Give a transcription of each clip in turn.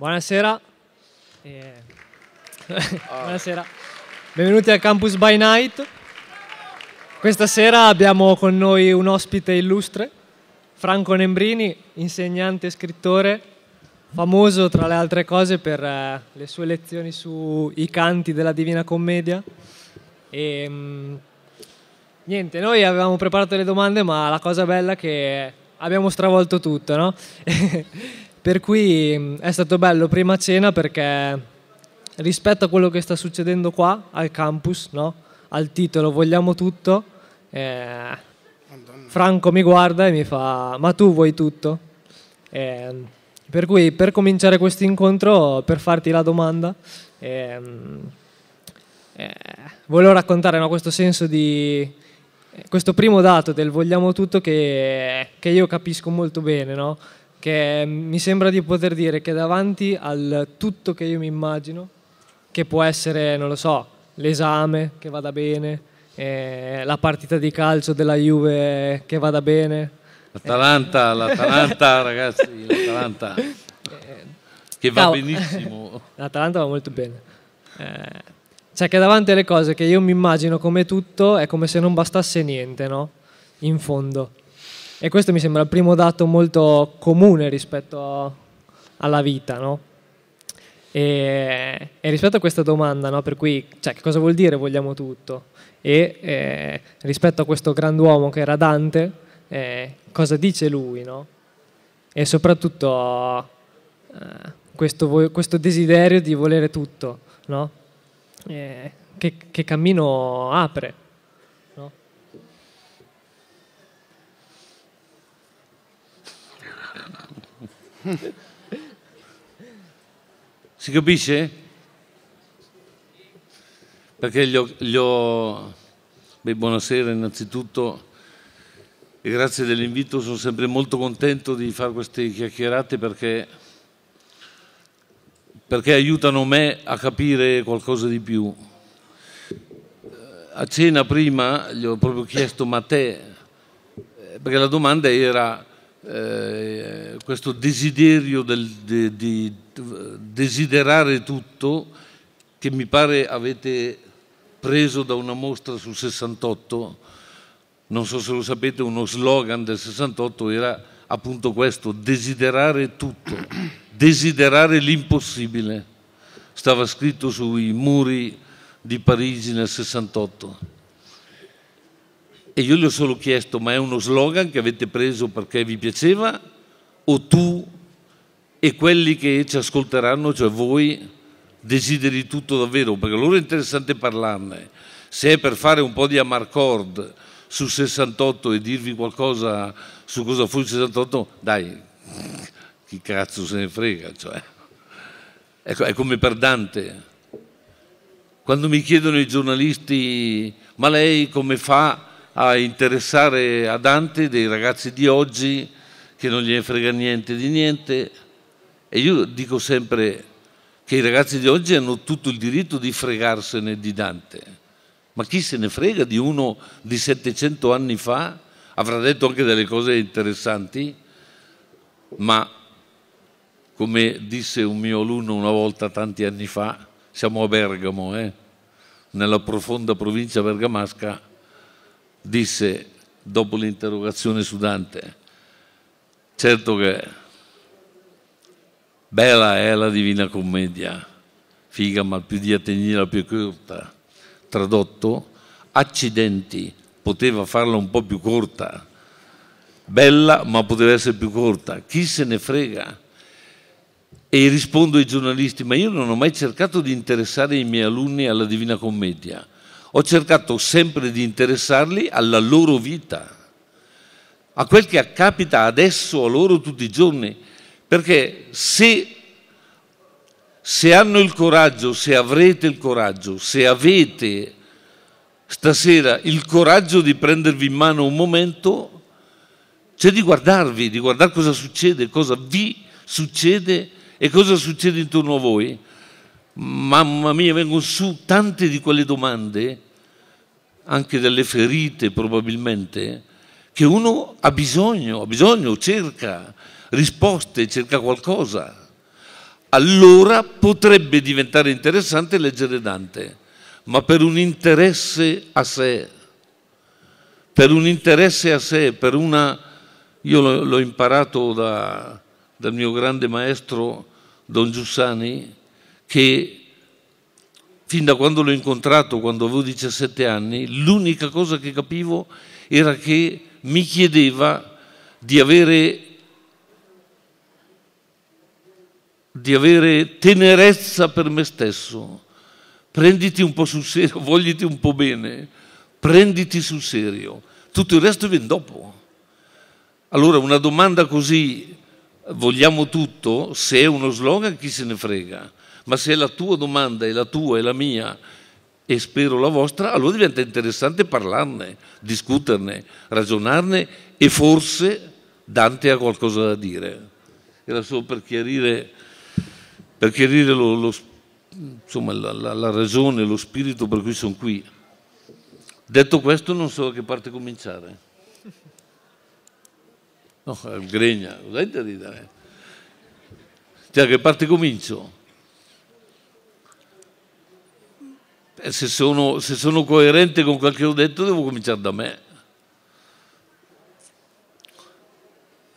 Buonasera. Eh. Buonasera. Benvenuti al Campus by Night. Questa sera abbiamo con noi un ospite illustre, Franco Nembrini, insegnante e scrittore, famoso tra le altre cose per eh, le sue lezioni sui canti della Divina Commedia. E, ehm, mh, niente, noi avevamo preparato le domande, ma la cosa bella è che abbiamo stravolto tutto, no? Per cui mm, è stato bello prima cena perché rispetto a quello che sta succedendo qua al campus, no? al titolo Vogliamo tutto, eh, Franco mi guarda e mi fa ma tu vuoi tutto? Eh, per cui per cominciare questo incontro, per farti la domanda, ehm, eh, volevo raccontare no, questo senso di eh, questo primo dato del vogliamo tutto che, che io capisco molto bene, no? che mi sembra di poter dire che davanti al tutto che io mi immagino, che può essere, non lo so, l'esame che vada bene, eh, la partita di calcio della Juve che vada bene. L'Atalanta, eh. l'Atalanta ragazzi, l'Atalanta eh, che va no, benissimo. L'Atalanta va molto bene. Eh, cioè che davanti alle cose che io mi immagino come tutto è come se non bastasse niente, no? In fondo e questo mi sembra il primo dato molto comune rispetto alla vita, no? E, e, rispetto a questa domanda, no, per cui cioè, che cosa vuol dire vogliamo tutto? E eh, rispetto a questo grand'uomo che era Dante, eh, cosa dice lui? No? E soprattutto eh, questo, questo, desiderio di volere tutto, no? Eh, che, che cammino apre? si capisce? Perché gli ho, gli ho... Beh, buonasera innanzitutto e grazie dell'invito, sono sempre molto contento di fare queste chiacchierate perché, perché aiutano me a capire qualcosa di più. Eh, a cena prima gli ho proprio chiesto ma te, eh, perché la domanda era eh, questo desiderio del, de, di desiderare tutto che mi pare avete preso da una mostra sul 68. Non so se lo sapete, uno slogan del 68 era appunto questo, desiderare tutto, desiderare l'impossibile. Stava scritto sui muri di Parigi nel 68. E io gli ho solo chiesto, ma è uno slogan che avete preso perché vi piaceva? O tu e quelli che ci ascolteranno, cioè voi, desideri tutto davvero? Perché loro è interessante parlarne. Se è per fare un po' di amarcord su 68 e dirvi qualcosa su cosa fu il 68, dai, chi cazzo se ne frega, cioè. Ecco, è come per Dante. Quando mi chiedono i giornalisti, ma lei come fa a interessare a Dante dei ragazzi di oggi che non gliene frega niente di niente. E io dico sempre che i ragazzi di oggi hanno tutto il diritto di fregarsene di Dante. Ma chi se ne frega di uno di 700 anni fa? Avrà detto anche delle cose interessanti, ma come disse un mio alunno una volta tanti anni fa, siamo a Bergamo, eh? nella profonda provincia bergamasca, disse dopo l'interrogazione su Dante, certo che bella è la Divina Commedia, figa ma più di Atenina più corta, tradotto, accidenti, poteva farla un po' più corta, bella ma poteva essere più corta, chi se ne frega? E rispondo ai giornalisti, ma io non ho mai cercato di interessare i miei alunni alla Divina Commedia, ho cercato sempre di interessarli alla loro vita, a quel che accapita adesso a loro tutti i giorni, perché se, se hanno il coraggio, se avrete il coraggio, se avete stasera il coraggio di prendervi in mano un momento, c'è di guardarvi, di guardare cosa succede, cosa vi succede e cosa succede intorno a voi mamma mia, vengono su tante di quelle domande, anche delle ferite probabilmente, che uno ha bisogno, ha bisogno, cerca risposte, cerca qualcosa. Allora potrebbe diventare interessante leggere Dante, ma per un interesse a sé, per un interesse a sé, per una... Io l'ho imparato da, dal mio grande maestro Don Giussani, che fin da quando l'ho incontrato, quando avevo 17 anni, l'unica cosa che capivo era che mi chiedeva di avere, di avere tenerezza per me stesso. Prenditi un po' sul serio, vogliti un po' bene, prenditi sul serio. Tutto il resto viene dopo. Allora una domanda così, vogliamo tutto, se è uno slogan chi se ne frega, ma se la tua domanda è la tua e la mia e spero la vostra, allora diventa interessante parlarne, discuterne, ragionarne e forse Dante ha qualcosa da dire. Era solo per chiarire, per chiarire lo, lo, insomma, la, la, la ragione, lo spirito per cui sono qui. Detto questo non so da che parte cominciare. No, Gregna, cos'hai da ridere? Cioè, da che parte comincio? se sono, se sono coerente con quel che ho detto devo cominciare da me.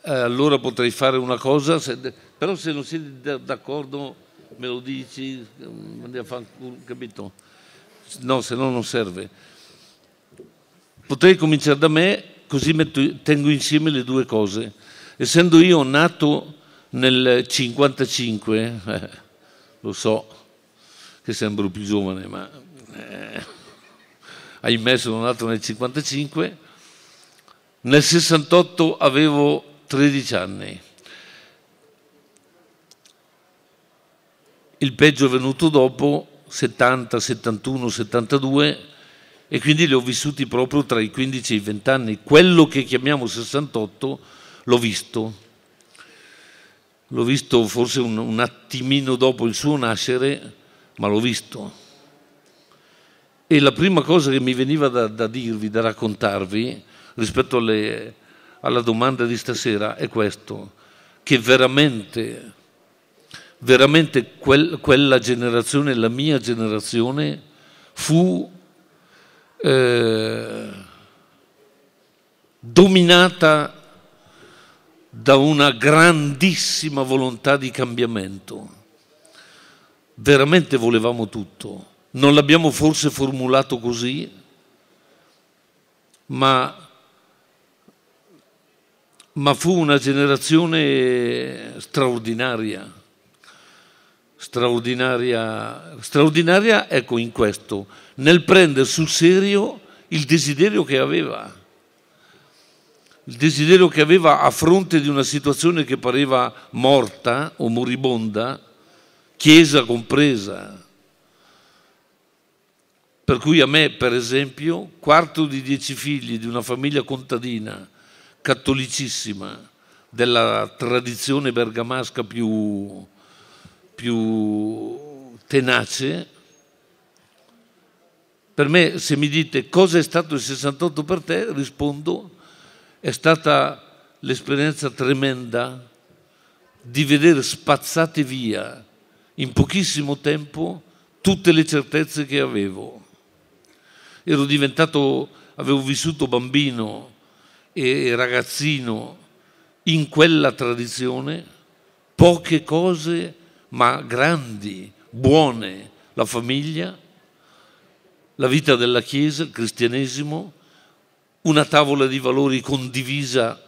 Eh, allora potrei fare una cosa, se, però se non siete d'accordo me lo dici, capito? No, se no non serve. Potrei cominciare da me, così metto, tengo insieme le due cose. Essendo io nato nel 55, eh, lo so che sembro più giovane, ma eh, ha immerso Donato nel 55, nel 68 avevo 13 anni. Il peggio è venuto dopo, 70, 71, 72, e quindi li ho vissuti proprio tra i 15 e i 20 anni. Quello che chiamiamo 68 l'ho visto. L'ho visto forse un, un attimino dopo il suo nascere, ma l'ho visto. E la prima cosa che mi veniva da, da dirvi, da raccontarvi, rispetto alle, alla domanda di stasera, è questo, che veramente, veramente quel, quella generazione, la mia generazione, fu eh, dominata da una grandissima volontà di cambiamento. Veramente volevamo tutto non l'abbiamo forse formulato così, ma, ma fu una generazione straordinaria, straordinaria, straordinaria ecco in questo, nel prendere sul serio il desiderio che aveva il desiderio che aveva a fronte di una situazione che pareva morta o moribonda, chiesa compresa, per cui a me, per esempio, quarto di dieci figli di una famiglia contadina, cattolicissima, della tradizione bergamasca più, più tenace, per me se mi dite cosa è stato il 68 per te, rispondo, è stata l'esperienza tremenda di vedere spazzate via in pochissimo tempo tutte le certezze che avevo ero diventato, avevo vissuto bambino e ragazzino in quella tradizione, poche cose ma grandi, buone, la famiglia, la vita della Chiesa, il cristianesimo, una tavola di valori condivisa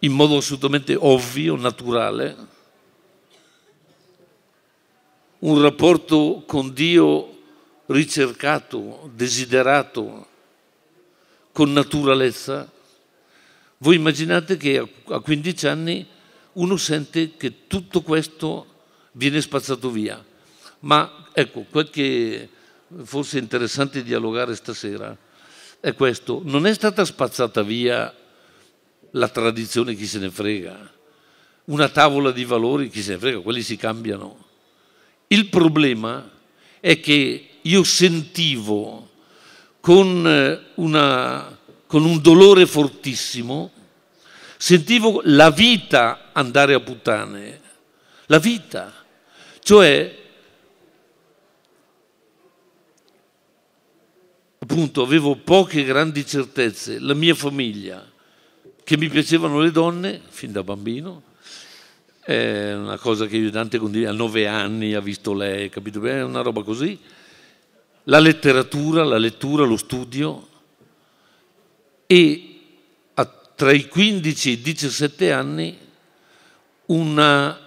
in modo assolutamente ovvio, naturale, un rapporto con Dio ricercato, desiderato con naturalezza. Voi immaginate che a 15 anni uno sente che tutto questo viene spazzato via. Ma ecco, quel che forse è interessante dialogare stasera è questo. Non è stata spazzata via la tradizione, chi se ne frega. Una tavola di valori, chi se ne frega, quelli si cambiano. Il problema è che io sentivo con, eh, una, con un dolore fortissimo, sentivo la vita andare a puttane, la vita. Cioè, appunto, avevo poche grandi certezze, la mia famiglia, che mi piacevano le donne fin da bambino, è una cosa che io Dante condivido, a nove anni ha visto lei, capito? È una roba così la letteratura, la lettura, lo studio e tra i 15 e i 17 anni una,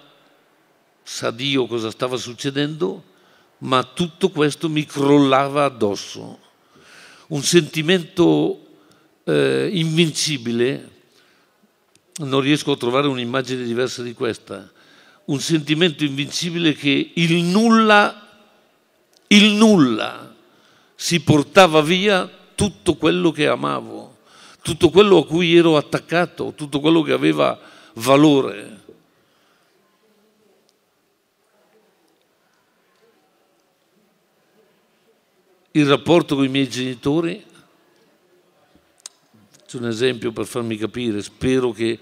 sa Dio cosa stava succedendo, ma tutto questo mi crollava addosso. Un sentimento eh, invincibile, non riesco a trovare un'immagine diversa di questa, un sentimento invincibile che il nulla, il nulla, si portava via tutto quello che amavo, tutto quello a cui ero attaccato, tutto quello che aveva valore. Il rapporto con i miei genitori, c'è un esempio per farmi capire, spero che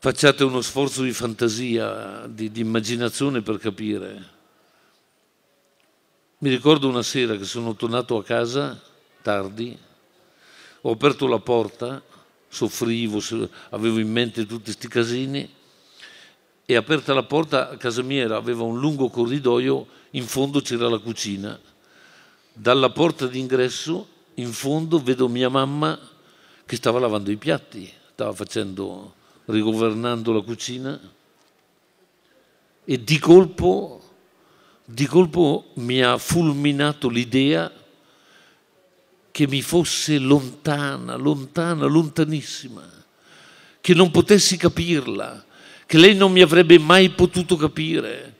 facciate uno sforzo di fantasia, di, di immaginazione per capire mi ricordo una sera che sono tornato a casa tardi, ho aperto la porta, soffrivo, avevo in mente tutti questi casini e aperta la porta a casa mia era, aveva un lungo corridoio, in fondo c'era la cucina. Dalla porta d'ingresso in fondo vedo mia mamma che stava lavando i piatti, stava facendo, rigovernando la cucina e di colpo di colpo mi ha fulminato l'idea che mi fosse lontana, lontana, lontanissima, che non potessi capirla, che lei non mi avrebbe mai potuto capire,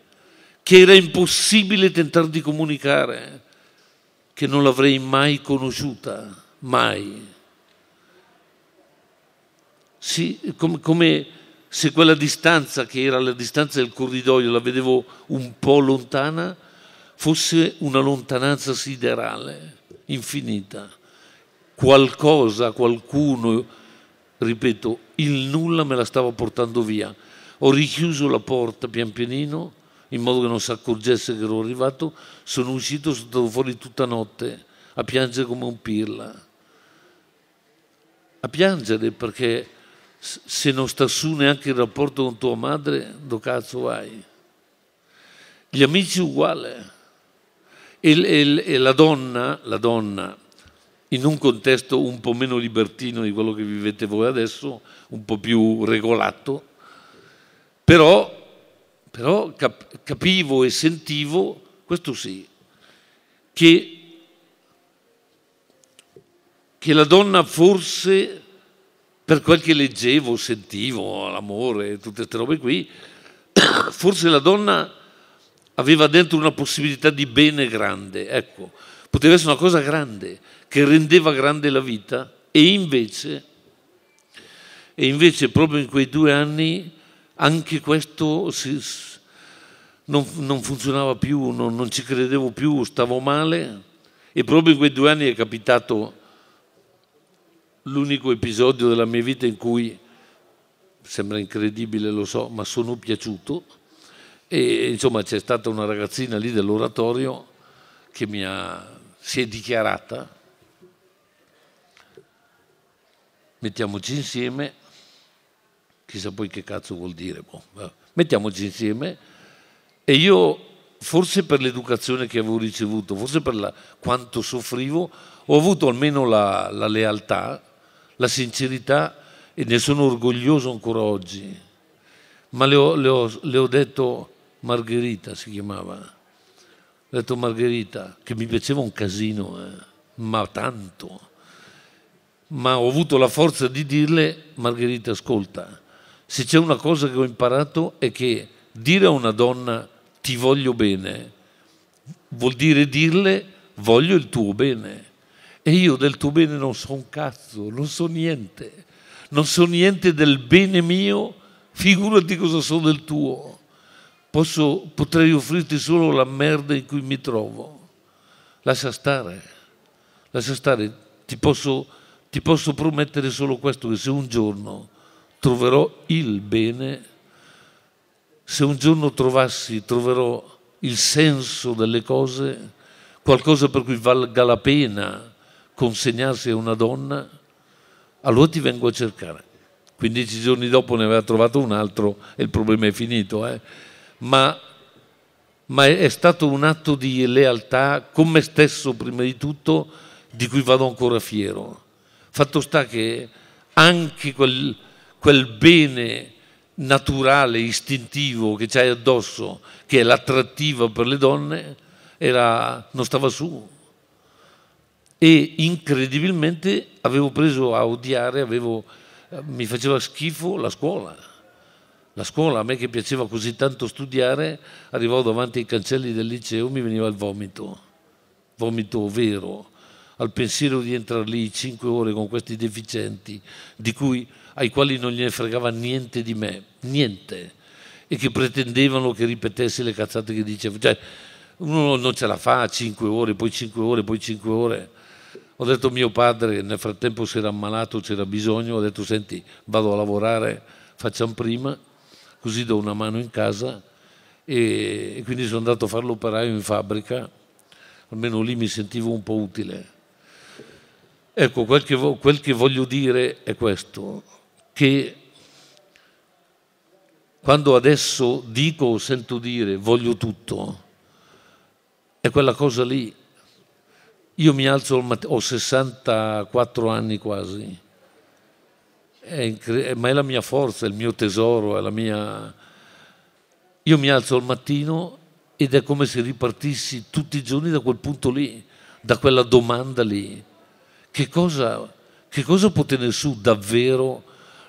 che era impossibile tentare di comunicare, che non l'avrei mai conosciuta, mai. Sì, come, come se quella distanza che era la distanza del corridoio la vedevo un po' lontana, fosse una lontananza siderale, infinita. Qualcosa, qualcuno, ripeto, il nulla me la stava portando via. Ho richiuso la porta pian pianino, in modo che non si accorgesse che ero arrivato, sono uscito, sono stato fuori tutta notte, a piangere come un pirla. A piangere perché se non sta su neanche il rapporto con tua madre, do cazzo vai. Gli amici uguale. E, e, e la donna, la donna, in un contesto un po' meno libertino di quello che vivete voi adesso, un po' più regolato, però, però cap capivo e sentivo, questo sì, che, che la donna forse per quel che leggevo, sentivo, l'amore, tutte queste robe qui, forse la donna aveva dentro una possibilità di bene grande, ecco, poteva essere una cosa grande, che rendeva grande la vita, e invece, e invece proprio in quei due anni anche questo si, non, non, funzionava più, non, non ci credevo più, stavo male, e proprio in quei due anni è capitato l'unico episodio della mia vita in cui, sembra incredibile lo so, ma sono piaciuto. E insomma c'è stata una ragazzina lì dell'oratorio che mi ha, si è dichiarata, mettiamoci insieme, chissà poi che cazzo vuol dire, boh. mettiamoci insieme e io forse per l'educazione che avevo ricevuto, forse per la, quanto soffrivo, ho avuto almeno la, la lealtà la sincerità e ne sono orgoglioso ancora oggi. Ma le ho, le ho, le ho detto Margherita, si chiamava, ho detto Margherita, che mi piaceva un casino, eh, ma tanto. Ma ho avuto la forza di dirle, Margherita, ascolta, se c'è una cosa che ho imparato è che dire a una donna ti voglio bene vuol dire dirle voglio il tuo bene e io del tuo bene non so un cazzo, non so niente, non so niente del bene mio, figurati cosa so del tuo. Posso, potrei offrirti solo la merda in cui mi trovo. Lascia stare, lascia stare, ti posso, ti posso promettere solo questo, che se un giorno troverò il bene, se un giorno trovassi, troverò il senso delle cose, qualcosa per cui valga la pena consegnarsi a una donna, allora ti vengo a cercare. 15 giorni dopo ne aveva trovato un altro e il problema è finito. Eh? Ma, ma è stato un atto di lealtà con me stesso prima di tutto, di cui vado ancora fiero. Fatto sta che anche quel, quel bene naturale, istintivo che c'hai addosso, che è l'attrattiva per le donne, era, non stava su e incredibilmente avevo preso a odiare, avevo, eh, mi faceva schifo la scuola. La scuola, a me che piaceva così tanto studiare, arrivavo davanti ai cancelli del liceo, mi veniva il vomito, vomito vero, al pensiero di entrare lì cinque ore con questi deficienti, di cui, ai quali non gliene fregava niente di me, niente, e che pretendevano che ripetessi le cazzate che dicevo. Cioè, uno non ce la fa cinque ore, poi cinque ore, poi cinque ore ho detto a mio padre, nel frattempo si era ammalato, c'era bisogno, ho detto senti, vado a lavorare, facciamo prima, così do una mano in casa e, e quindi sono andato a fare l'operaio in fabbrica, almeno lì mi sentivo un po' utile. Ecco, quel che, quel che voglio dire è questo, che quando adesso dico o sento dire voglio tutto, è quella cosa lì io mi alzo, mattino, ho 64 anni quasi, è eh, ma è la mia forza, è il mio tesoro, è la mia... Io mi alzo al mattino ed è come se ripartissi tutti i giorni da quel punto lì, da quella domanda lì. Che cosa, che cosa può tenere su davvero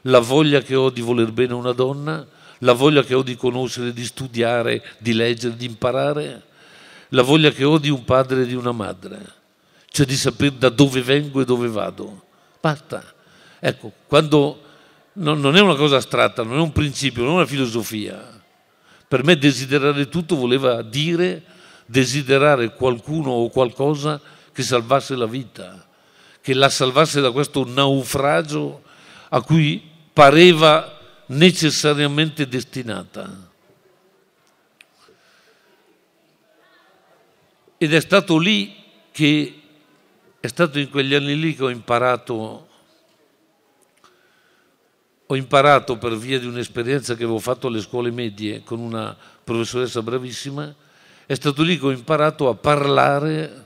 la voglia che ho di voler bene una donna, la voglia che ho di conoscere, di studiare, di leggere, di imparare, la voglia che ho di un padre e di una madre? cioè di sapere da dove vengo e dove vado. Basta. Ecco, quando no, non è una cosa astratta, non è un principio, non è una filosofia. Per me desiderare tutto voleva dire desiderare qualcuno o qualcosa che salvasse la vita, che la salvasse da questo naufragio a cui pareva necessariamente destinata. Ed è stato lì che è stato in quegli anni lì che ho imparato, ho imparato per via di un'esperienza che avevo fatto alle scuole medie con una professoressa bravissima, è stato lì che ho imparato a parlare,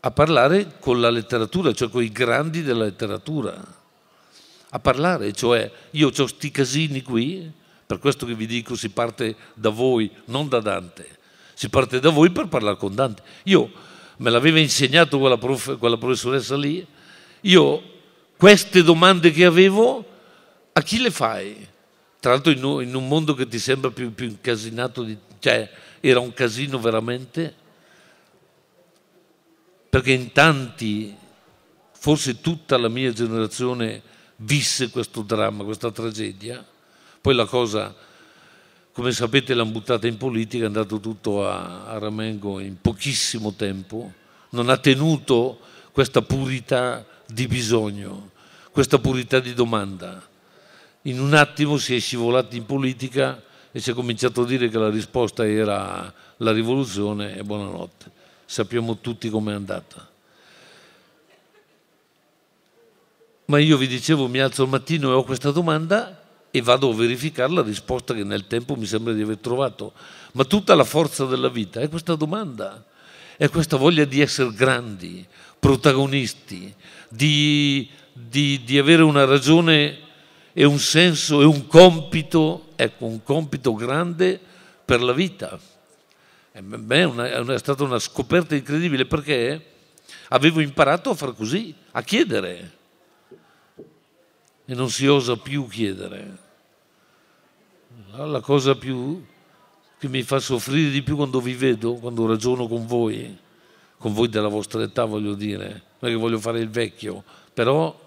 a parlare con la letteratura, cioè con i grandi della letteratura. A parlare, cioè io ho sti casini qui, per questo che vi dico si parte da voi, non da Dante. Si parte da voi per parlare con Dante. Io me l'aveva insegnato quella, prof, quella professoressa lì, io queste domande che avevo, a chi le fai? Tra l'altro in, in un mondo che ti sembra più, più incasinato, di, cioè era un casino veramente, perché in tanti, forse tutta la mia generazione, visse questo dramma, questa tragedia. Poi la cosa come sapete l'hanno buttata in politica, è andato tutto a, a Ramengo in pochissimo tempo, non ha tenuto questa purità di bisogno, questa purità di domanda. In un attimo si è scivolati in politica e si è cominciato a dire che la risposta era la rivoluzione e buonanotte. Sappiamo tutti com'è andata. Ma io vi dicevo, mi alzo al mattino e ho questa domanda e vado a verificare la risposta che nel tempo mi sembra di aver trovato. Ma tutta la forza della vita è questa domanda, è questa voglia di essere grandi, protagonisti, di, di, di avere una ragione e un senso e un compito, ecco, un compito grande per la vita. È, una, è, una, è stata una scoperta incredibile perché avevo imparato a far così, a chiedere. E non si osa più chiedere la cosa più che mi fa soffrire di più quando vi vedo, quando ragiono con voi, con voi della vostra età voglio dire, non è che voglio fare il vecchio, però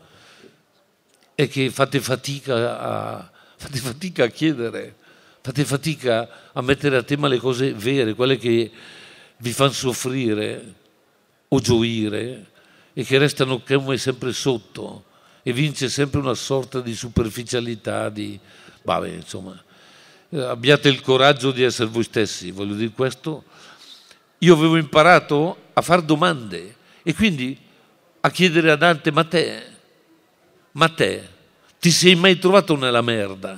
è che fate fatica a, fate fatica a chiedere, fate fatica a mettere a tema le cose vere, quelle che vi fanno soffrire o gioire e che restano come sempre sotto e vince sempre una sorta di superficialità, di... Vabbè, insomma, eh, abbiate il coraggio di essere voi stessi, voglio dire questo. Io avevo imparato a fare domande e quindi a chiedere a Dante, ma te, ma te, ti sei mai trovato nella merda?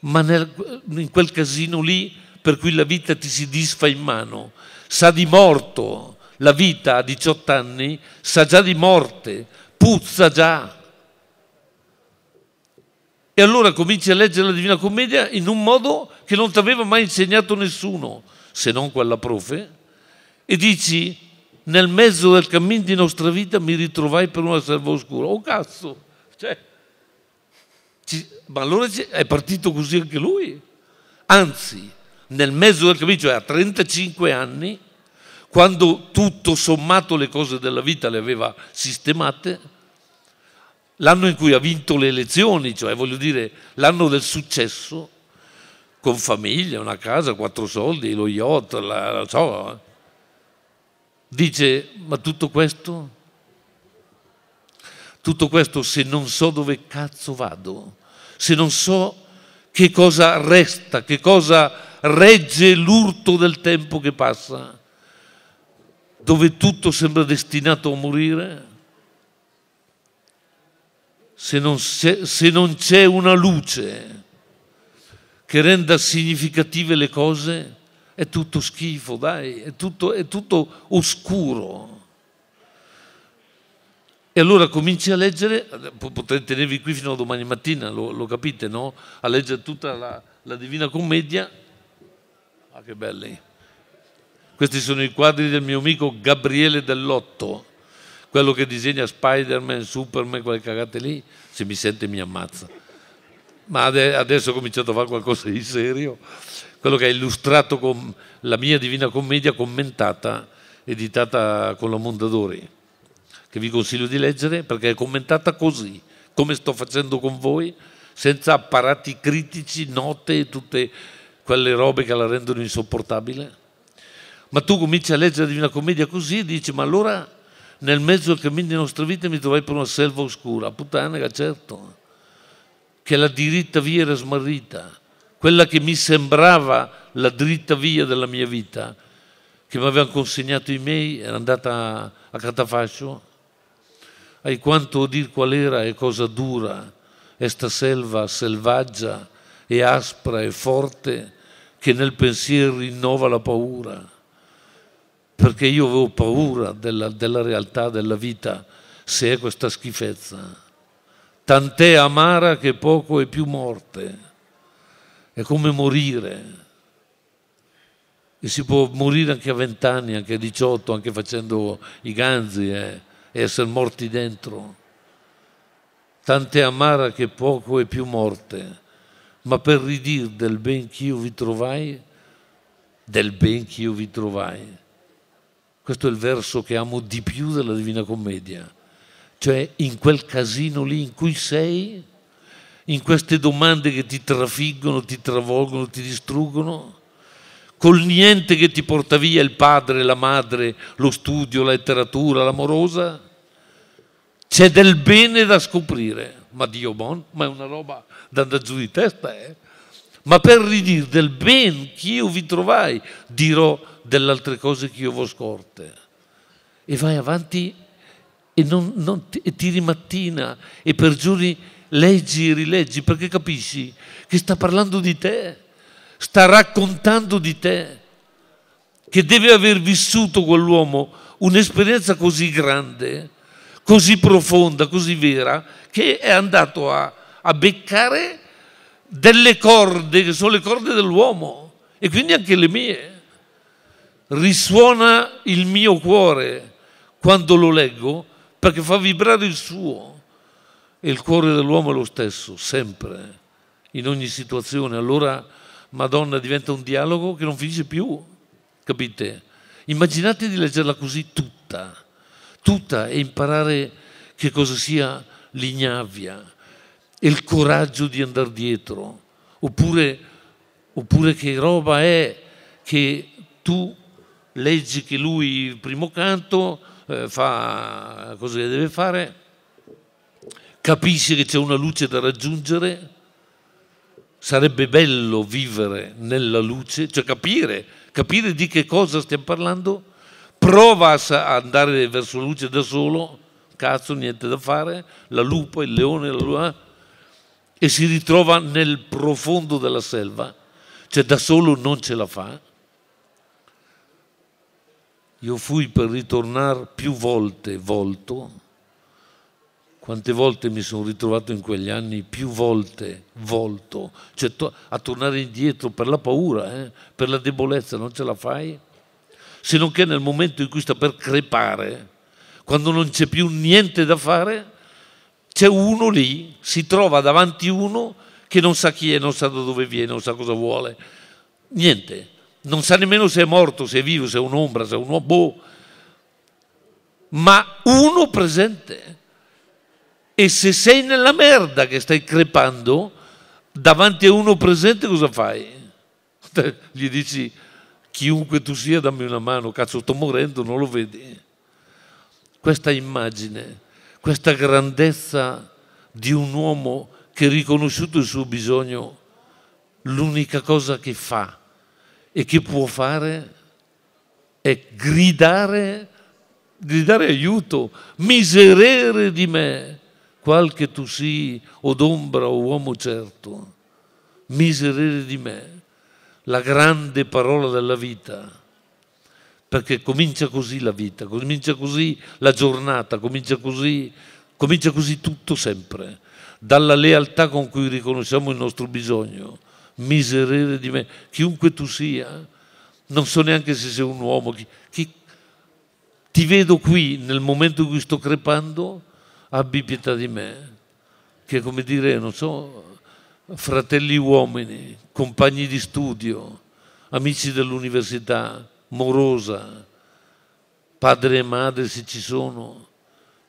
Ma nel, in quel casino lì per cui la vita ti si disfa in mano, sa di morto, la vita a 18 anni sa già di morte, puzza già e allora cominci a leggere la Divina Commedia in un modo che non ti aveva mai insegnato nessuno, se non quella profe, e dici, nel mezzo del cammin di nostra vita mi ritrovai per una selva oscura. Oh cazzo! Cioè, ci, ma allora è partito così anche lui. Anzi, nel mezzo del cammin, cioè a 35 anni, quando tutto sommato le cose della vita le aveva sistemate, l'anno in cui ha vinto le elezioni, cioè voglio dire l'anno del successo, con famiglia, una casa, quattro soldi, lo yacht, la, la so, eh. dice ma tutto questo? Tutto questo se non so dove cazzo vado, se non so che cosa resta, che cosa regge l'urto del tempo che passa, dove tutto sembra destinato a morire? se non, se non c'è una luce che renda significative le cose, è tutto schifo, dai, è tutto, è tutto oscuro. E allora cominci a leggere, potete tenervi qui fino a domani mattina, lo, lo capite, no? A leggere tutta la, la, Divina Commedia. Ah, che belli! Questi sono i quadri del mio amico Gabriele Dell'Otto, quello che disegna Spider-Man, Superman, quelle cagate lì, se mi sente mi ammazza. Ma adesso ho cominciato a fare qualcosa di serio, quello che ha illustrato con la mia Divina Commedia commentata, editata con la Mondadori, che vi consiglio di leggere perché è commentata così, come sto facendo con voi, senza apparati critici, note e tutte quelle robe che la rendono insopportabile. Ma tu cominci a leggere la Divina Commedia così e dici ma allora nel mezzo del cammino delle nostra vita mi trovai per una selva oscura, puttana, certo, che la diritta via era smarrita, quella che mi sembrava la dritta via della mia vita, che mi avevano consegnato i miei, era andata a catafascio. Ai quanto dir qual era e cosa dura, questa selva selvaggia e aspra e forte che nel pensiero rinnova la paura perché io avevo paura della, della realtà della vita se è questa schifezza. Tant'è amara che poco è più morte. È come morire. E si può morire anche a 20 anni, anche a 18, anche facendo i ganzi eh, e essere morti dentro. Tant'è amara che poco è più morte. Ma per ridir del ben che io vi trovai, del ben che io vi trovai questo è il verso che amo di più della Divina Commedia. Cioè in quel casino lì in cui sei, in queste domande che ti trafiggono, ti travolgono, ti distruggono, col niente che ti porta via il padre, la madre, lo studio, la letteratura, l'amorosa, c'è del bene da scoprire. Ma Dio buon, ma è una roba da andare giù di testa, eh? Ma per ridire del ben che io vi trovai, dirò delle altre cose che io ho scorte. E vai avanti e, non, non, e ti rimattina e giorni leggi e rileggi perché capisci che sta parlando di te, sta raccontando di te, che deve aver vissuto quell'uomo un'esperienza così grande, così profonda, così vera, che è andato a, a beccare delle corde che sono le corde dell'uomo e quindi anche le mie risuona il mio cuore quando lo leggo perché fa vibrare il suo. E il cuore dell'uomo è lo stesso, sempre, in ogni situazione. Allora Madonna diventa un dialogo che non finisce più, capite? Immaginate di leggerla così tutta, tutta e imparare che cosa sia l'ignavia e il coraggio di andare dietro, oppure, oppure che roba è che tu leggi che lui, il primo canto, eh, fa cosa che deve fare, capisce che c'è una luce da raggiungere, sarebbe bello vivere nella luce, cioè capire, capire di che cosa stiamo parlando, prova a andare verso la luce da solo, cazzo, niente da fare, la lupa, il leone, la lua, e si ritrova nel profondo della selva, cioè da solo non ce la fa io fui per ritornare più volte volto, quante volte mi sono ritrovato in quegli anni, più volte volto, cioè to a tornare indietro per la paura, eh? per la debolezza, non ce la fai? Se non che nel momento in cui sta per crepare, quando non c'è più niente da fare, c'è uno lì, si trova davanti uno che non sa chi è, non sa da dove viene, non sa cosa vuole, niente non sa nemmeno se è morto, se è vivo, se è un'ombra, se è un uomo, boh. ma uno presente. E se sei nella merda che stai crepando, davanti a uno presente cosa fai? Gli dici, chiunque tu sia dammi una mano, cazzo sto morendo, non lo vedi? Questa immagine, questa grandezza di un uomo che riconosciuto il suo bisogno, l'unica cosa che fa e che può fare è gridare, gridare aiuto, miserere di me, qual che tu sii, o d'ombra o uomo certo, miserere di me, la grande parola della vita perché comincia così la vita, comincia così la giornata, comincia così, comincia così tutto sempre, dalla lealtà con cui riconosciamo il nostro bisogno, miserere di me, chiunque tu sia, non so neanche se sei un uomo, chi, chi, ti vedo qui nel momento in cui sto crepando, abbi pietà di me, che è come dire, non so, fratelli uomini, compagni di studio, amici dell'università, morosa, padre e madre se ci sono,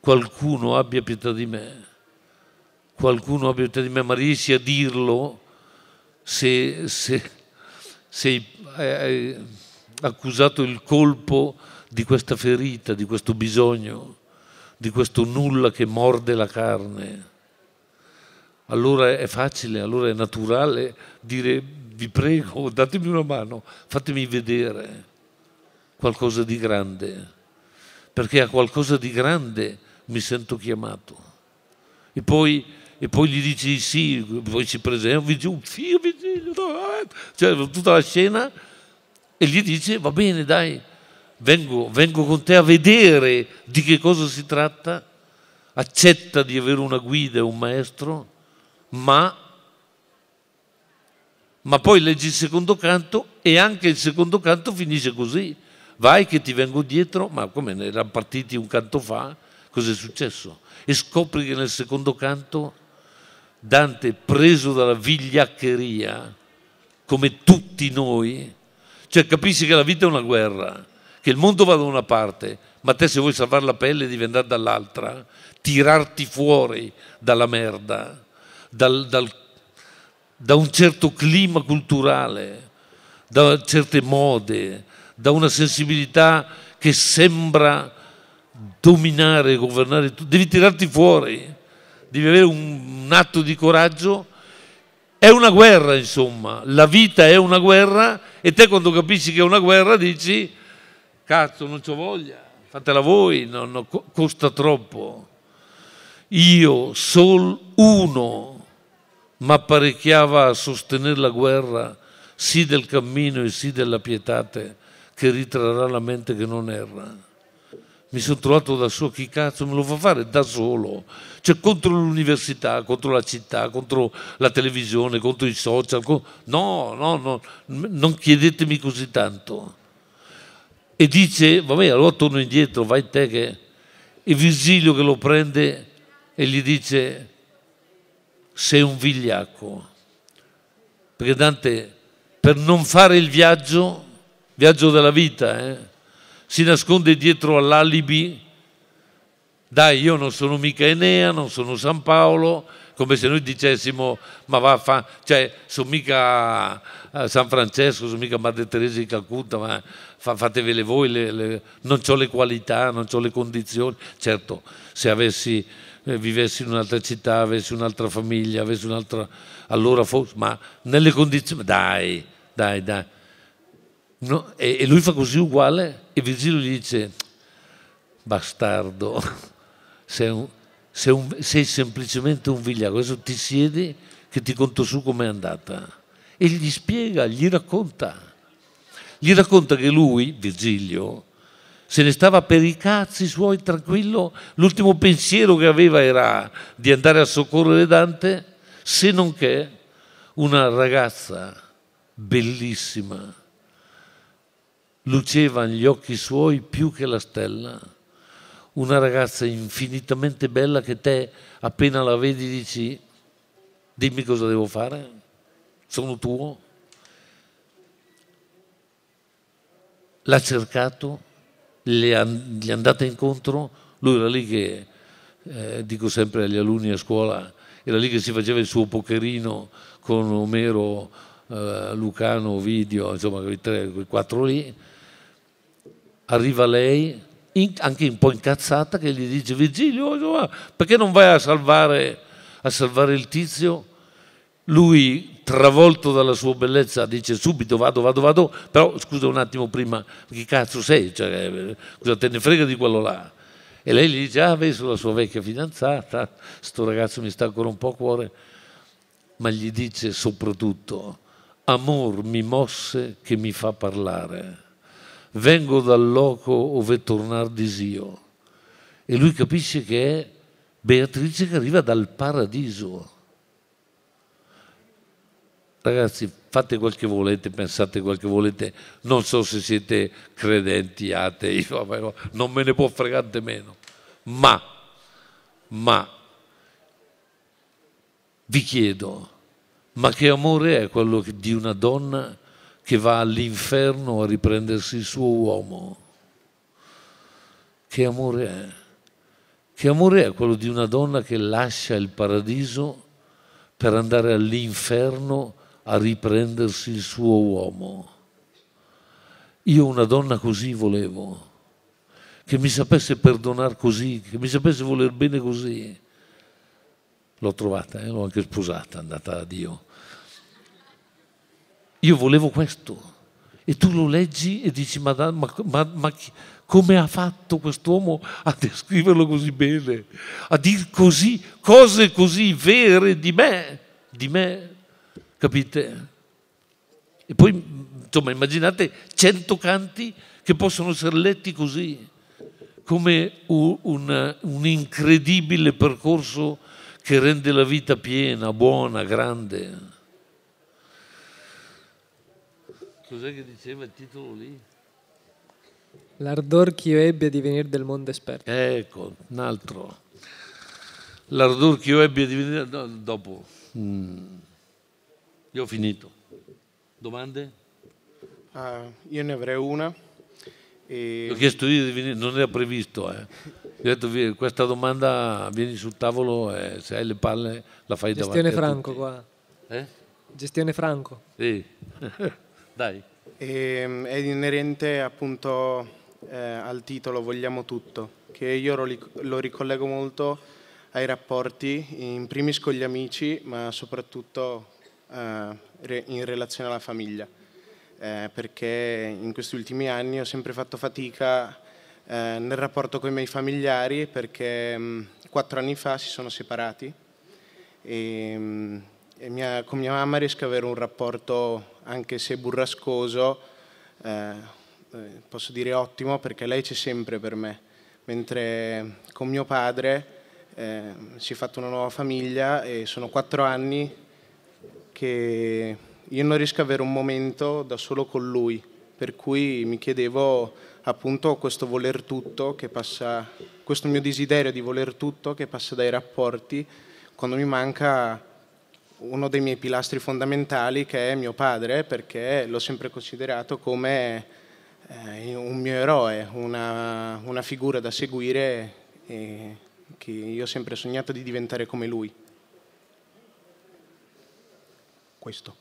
qualcuno abbia pietà di me, qualcuno abbia pietà di me, ma riesci a dirlo se, se, se hai accusato il colpo di questa ferita, di questo bisogno, di questo nulla che morde la carne. Allora è facile, allora è naturale dire vi prego, datemi una mano, fatemi vedere qualcosa di grande, perché a qualcosa di grande mi sento chiamato. E poi e poi gli dici sì, poi si presenta, vicino, oh, sì, vicino, eh. cioè tutta la scena e gli dice va bene dai, vengo, vengo con te a vedere di che cosa si tratta, accetta di avere una guida e un maestro, ma ma poi leggi il secondo canto e anche il secondo canto finisce così. Vai che ti vengo dietro, ma come ne erano partiti un canto fa, cos'è successo? E scopri che nel secondo canto Dante preso dalla vigliaccheria, come tutti noi, cioè capisci che la vita è una guerra, che il mondo va da una parte, ma te se vuoi salvare la pelle devi andare dall'altra, tirarti fuori dalla merda, dal, dal, da un certo clima culturale, da certe mode, da una sensibilità che sembra dominare, governare, devi tirarti fuori devi avere un, un atto di coraggio. È una guerra, insomma, la vita è una guerra e te quando capisci che è una guerra dici, cazzo, non ho voglia, fatela voi, no, no, costa troppo. Io, sol uno, mi m'apparecchiava a sostenere la guerra, sì del cammino e sì della pietate, che ritrarrà la mente che non erra mi sono trovato da solo, chi cazzo me lo fa fare da solo? Cioè contro l'università, contro la città, contro la televisione, contro i social, con... no, no, no, non chiedetemi così tanto. E dice, vabbè, allora torno indietro, vai te che... E Virgilio che lo prende e gli dice, sei un vigliacco. Perché Dante, per non fare il viaggio, viaggio della vita, eh? si nasconde dietro all'alibi, dai io non sono mica Enea, non sono San Paolo, come se noi dicessimo ma va a fa, cioè sono mica eh, San Francesco, sono mica Madre Teresa di Calcutta, ma fa, fatevele voi, le, le, non ho le qualità, non ho le condizioni. Certo, se avessi, eh, vivessi in un'altra città, avessi un'altra famiglia, avessi un'altra, allora forse, ma nelle condizioni, dai, dai, dai. No, e, e lui fa così uguale e Virgilio gli dice, bastardo, sei, un, sei, un, sei semplicemente un vigliacco, adesso ti siedi che ti conto su com'è andata. E gli spiega, gli racconta. Gli racconta che lui, Virgilio, se ne stava per i cazzi suoi tranquillo, l'ultimo pensiero che aveva era di andare a soccorrere Dante, se non che una ragazza bellissima lucevano gli occhi suoi più che la stella. Una ragazza infinitamente bella che te appena la vedi dici dimmi cosa devo fare, sono tuo. L'ha cercato, gli è andata incontro, lui era lì che, eh, dico sempre agli alunni a scuola, era lì che si faceva il suo pocherino con Omero, eh, Lucano, Ovidio, insomma quei tre, quei quattro lì, arriva lei, in, anche un po' incazzata, che gli dice Virgilio, perché non vai a salvare, a salvare il tizio? Lui, travolto dalla sua bellezza, dice subito vado, vado, vado, però scusa un attimo prima, chi cazzo sei? Cioè, eh, cosa te ne frega di quello là? E lei gli dice, ah, vedi la sua vecchia fidanzata, sto ragazzo mi sta ancora un po' a cuore, ma gli dice soprattutto, amor mi mosse che mi fa parlare vengo dal loco ove tornar disio. E lui capisce che è Beatrice che arriva dal paradiso. Ragazzi, fate quel che volete, pensate quel che volete, non so se siete credenti, atei, non me ne può fregare meno, ma, ma, vi chiedo, ma che amore è quello di una donna che va all'inferno a riprendersi il suo uomo. Che amore è? Che amore è quello di una donna che lascia il paradiso per andare all'inferno a riprendersi il suo uomo? Io una donna così volevo, che mi sapesse perdonare così, che mi sapesse voler bene così. L'ho trovata, eh? l'ho anche sposata, andata a Dio io volevo questo. E tu lo leggi e dici, ma, ma, ma, ma come ha fatto quest'uomo a descriverlo così bene, a dire così, cose così vere di me, di me, capite? E poi, insomma, immaginate cento canti che possono essere letti così, come un, un, un incredibile percorso che rende la vita piena, buona, grande. Cos'è che diceva il titolo lì? L'ardor io ebbi a divenire del mondo esperto. Ecco, un altro. L'ardor io ebbi a divenire... No, dopo. Mm. Io ho finito. Domande? Uh, io ne avrei una. E... Ho chiesto io di venire, non era previsto. Eh. Ho detto questa domanda vieni sul tavolo e se hai le palle la fai Gestione davanti. Gestione franco qua. Eh? Gestione franco. Sì. Dai. E, ehm, è inerente appunto eh, al titolo Vogliamo tutto, che io lo, lo ricollego molto ai rapporti, in primis con gli amici, ma soprattutto eh, in relazione alla famiglia. Eh, perché in questi ultimi anni ho sempre fatto fatica eh, nel rapporto con i miei familiari perché mh, mm, quattro anni fa si sono separati e ehm, mh, mia, con mia mamma riesco ad avere un rapporto, anche se burrascoso, eh, eh, posso dire ottimo, perché lei c'è sempre per me. Mentre con mio padre eh, si è fatta una nuova famiglia e sono quattro anni che io non riesco ad avere un momento da solo con lui, per cui mi chiedevo appunto questo voler tutto che passa, questo mio desiderio di voler tutto che passa dai rapporti, quando mi manca uno dei miei pilastri fondamentali che è mio padre perché l'ho sempre considerato come eh, un mio eroe, una, una figura da seguire e che io ho sempre sognato di diventare come lui. Questo.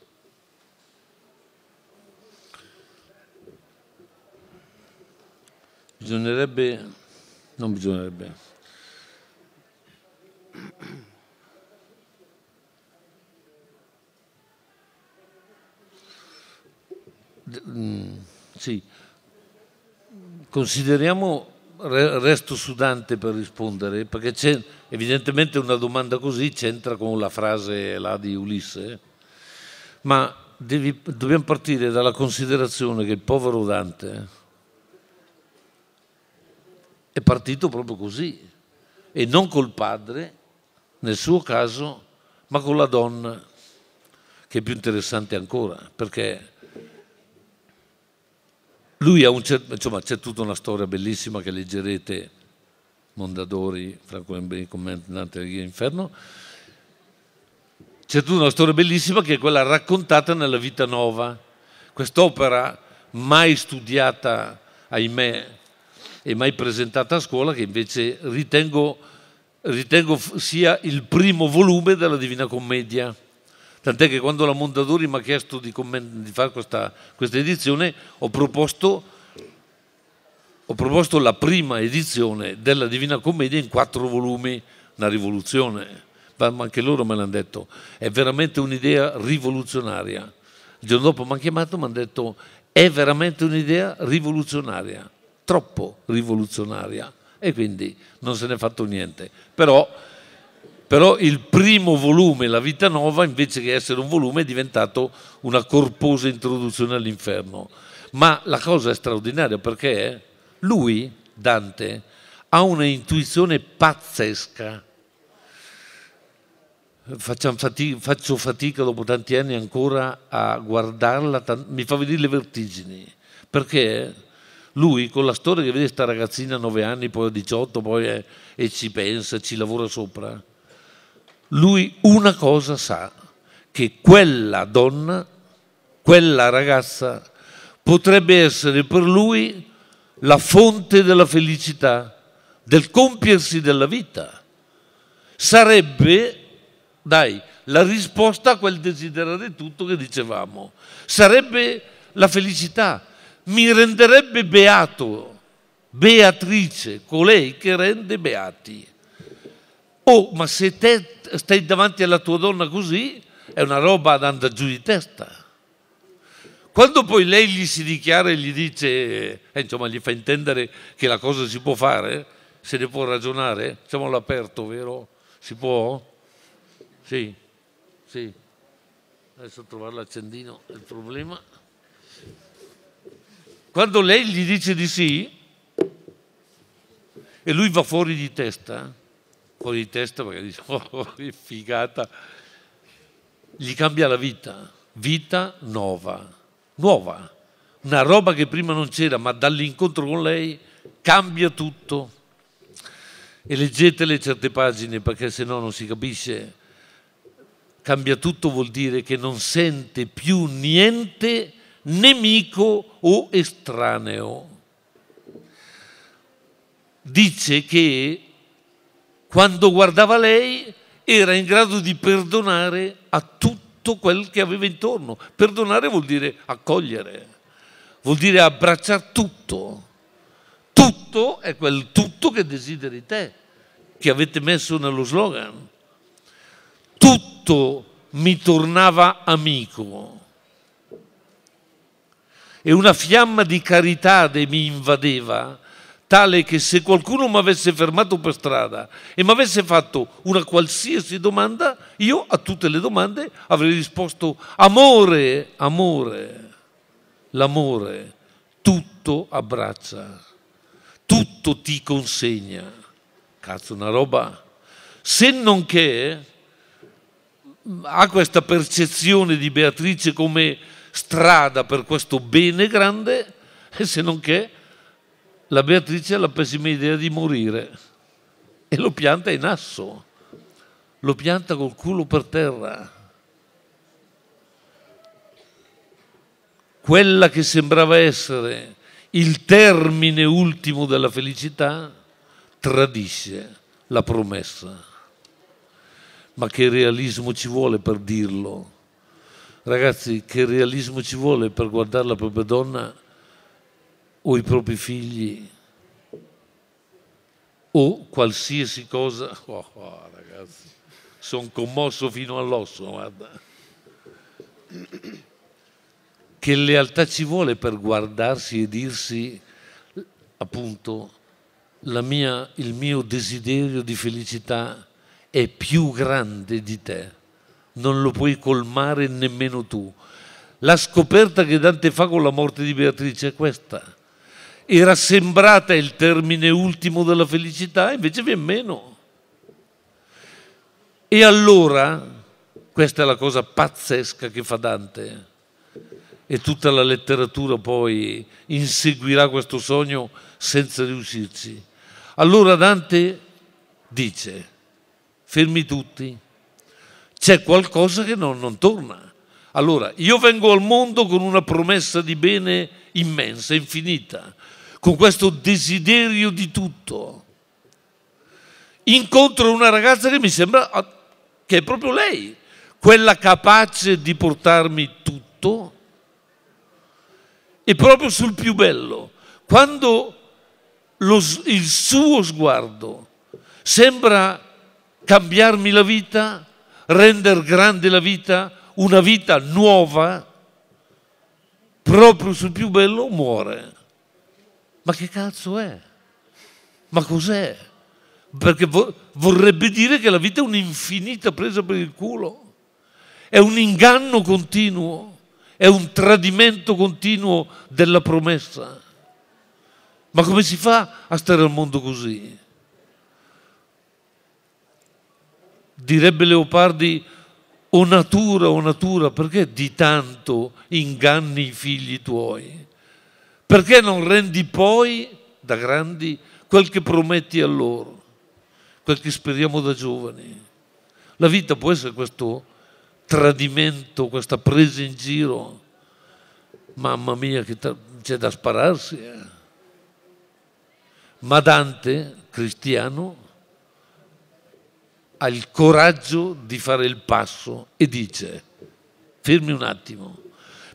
Bisognerebbe, non bisognerebbe, Mm, sì, consideriamo, resto su Dante per rispondere, perché c'è evidentemente una domanda così c'entra con la frase là di Ulisse, ma devi, dobbiamo partire dalla considerazione che il povero Dante è partito proprio così, e non col padre, nel suo caso, ma con la donna, che è più interessante ancora, perché lui ha un certo, insomma c'è tutta una storia bellissima che leggerete Mondadori, Franco Lembrini, Comandante dell'Inferno. C'è tutta una storia bellissima che è quella raccontata nella Vita Nova. Quest'opera mai studiata, ahimè, e mai presentata a scuola, che invece ritengo, ritengo sia il primo volume della Divina Commedia tant'è che quando la Mondadori mi ha chiesto di, di fare questa, questa edizione ho proposto, ho proposto, la prima edizione della Divina Commedia in quattro volumi, una rivoluzione, ma anche loro me l'hanno detto, è veramente un'idea rivoluzionaria. Il giorno dopo mi hanno chiamato e mi hanno detto è veramente un'idea rivoluzionaria, troppo rivoluzionaria e quindi non se n'è fatto niente. Però però il primo volume, La vita nova, invece che essere un volume è diventato una corposa introduzione all'inferno. Ma la cosa è straordinaria perché eh, lui, Dante, ha una intuizione pazzesca. Fatica, faccio fatica dopo tanti anni ancora a guardarla, mi fa venire le vertigini, perché eh, lui con la storia che vede questa ragazzina a 9 anni, poi a 18, poi è, eh, e ci pensa, ci lavora sopra, lui una cosa sa, che quella donna, quella ragazza, potrebbe essere per lui la fonte della felicità, del compiersi della vita. Sarebbe, dai, la risposta a quel desiderare tutto che dicevamo. Sarebbe la felicità, mi renderebbe beato, beatrice, colei che rende beati. Oh, ma se te stai davanti alla tua donna così, è una roba ad andare giù di testa. Quando poi lei gli si dichiara e gli dice, eh, insomma, gli fa intendere che la cosa si può fare, se ne può ragionare, siamo all'aperto, vero? Si può? Sì, sì. Adesso trovare l'accendino è il problema. Quando lei gli dice di sì e lui va fuori di testa, fuori di testa perché dice, oh, che figata, gli cambia la vita, vita nuova, nuova, una roba che prima non c'era, ma dall'incontro con lei cambia tutto. E leggetele certe pagine perché se no non si capisce. Cambia tutto vuol dire che non sente più niente nemico o estraneo. Dice che quando guardava lei era in grado di perdonare a tutto quel che aveva intorno. Perdonare vuol dire accogliere, vuol dire abbracciare tutto. Tutto è quel tutto che desideri te, che avete messo nello slogan. Tutto mi tornava amico. E una fiamma di carità mi invadeva tale che se qualcuno mi avesse fermato per strada e mi avesse fatto una qualsiasi domanda, io a tutte le domande avrei risposto amore, amore, l'amore tutto abbraccia, tutto ti consegna. Cazzo, una roba. Se non che ha questa percezione di Beatrice come strada per questo bene grande, se non che la Beatrice ha la pessima idea di morire e lo pianta in asso, lo pianta col culo per terra. Quella che sembrava essere il termine ultimo della felicità tradisce la promessa. Ma che realismo ci vuole per dirlo? Ragazzi, che realismo ci vuole per guardare la propria donna o i propri figli o qualsiasi cosa. Oh, oh, ragazzi, sono commosso fino all'osso, guarda. Che lealtà ci vuole per guardarsi e dirsi appunto mia, il mio desiderio di felicità è più grande di te, non lo puoi colmare nemmeno tu. La scoperta che Dante fa con la morte di Beatrice è questa era sembrata il termine ultimo della felicità, invece viene meno. E allora, questa è la cosa pazzesca che fa Dante, e tutta la letteratura poi inseguirà questo sogno senza riuscirci. Allora Dante dice, fermi tutti, c'è qualcosa che non, non torna. Allora, io vengo al mondo con una promessa di bene immensa, infinita, con questo desiderio di tutto. Incontro una ragazza che mi sembra ah, che è proprio lei, quella capace di portarmi tutto e proprio sul più bello. Quando lo, il suo sguardo sembra cambiarmi la vita, rendere grande la vita, una vita nuova, proprio sul più bello muore. Ma che cazzo è? Ma cos'è? Perché vorrebbe dire che la vita è un'infinita presa per il culo, è un inganno continuo, è un tradimento continuo della promessa. Ma come si fa a stare al mondo così? Direbbe Leopardi, o oh natura, o oh natura, perché di tanto inganni i figli tuoi? Perché non rendi poi, da grandi, quel che prometti a loro, quel che speriamo da giovani? La vita può essere questo tradimento, questa presa in giro. Mamma mia, che c'è da spararsi. Eh? Ma Dante, cristiano, ha il coraggio di fare il passo e dice, fermi un attimo,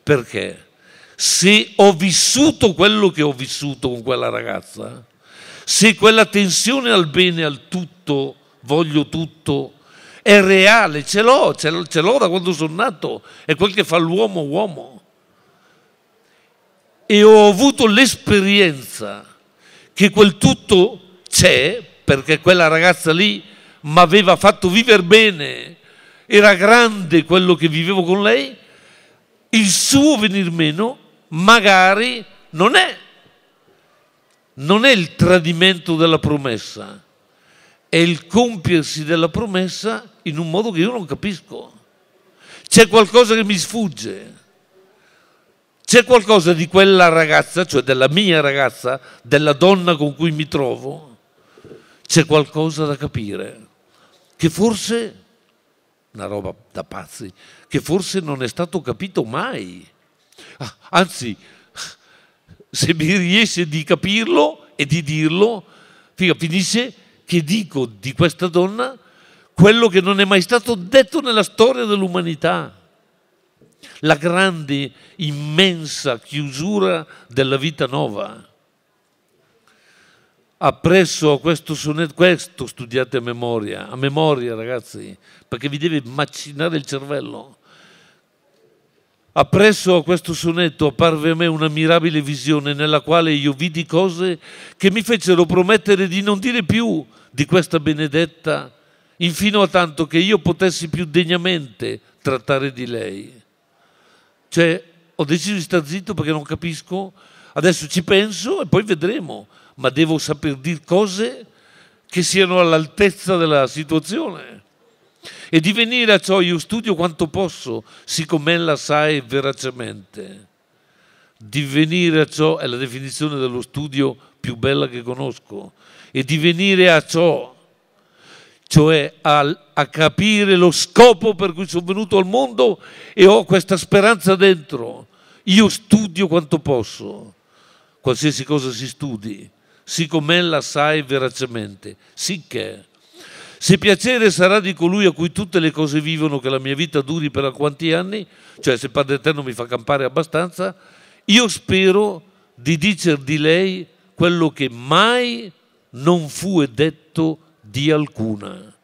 perché se ho vissuto quello che ho vissuto con quella ragazza, se quella tensione al bene, al tutto, voglio tutto, è reale, ce l'ho, ce l'ho, da quando sono nato, è quel che fa l'uomo uomo. E ho avuto l'esperienza che quel tutto c'è, perché quella ragazza lì mi aveva fatto vivere bene, era grande quello che vivevo con lei, il suo venir meno magari non è, non è il tradimento della promessa, è il compiersi della promessa in un modo che io non capisco. C'è qualcosa che mi sfugge. C'è qualcosa di quella ragazza, cioè della mia ragazza, della donna con cui mi trovo, c'è qualcosa da capire che forse, una roba da pazzi, che forse non è stato capito mai. Ah, anzi, se mi riesce di capirlo e di dirlo, finisce che dico di questa donna quello che non è mai stato detto nella storia dell'umanità. La grande, immensa chiusura della vita nuova appresso questo sonetto, questo studiate a memoria, a memoria ragazzi, perché vi deve macinare il cervello. Appresso a questo sonetto apparve a me una mirabile visione nella quale io vidi cose che mi fecero promettere di non dire più di questa benedetta, infino a tanto che io potessi più degnamente trattare di lei. Cioè, ho deciso di star zitto perché non capisco, adesso ci penso e poi vedremo ma devo saper dire cose che siano all'altezza della situazione. E di venire a ciò io studio quanto posso, siccome la sai veracemente. di venire a ciò è la definizione dello studio più bella che conosco. E venire a ciò, cioè a, a capire lo scopo per cui sono venuto al mondo e ho questa speranza dentro. Io studio quanto posso, qualsiasi cosa si studi siccome la sai veracemente, sicché. Se piacere sarà di colui a cui tutte le cose vivono, che la mia vita duri per alquanti anni, cioè se Padre Eterno mi fa campare abbastanza, io spero di dicer di lei quello che mai non fu detto di alcuna.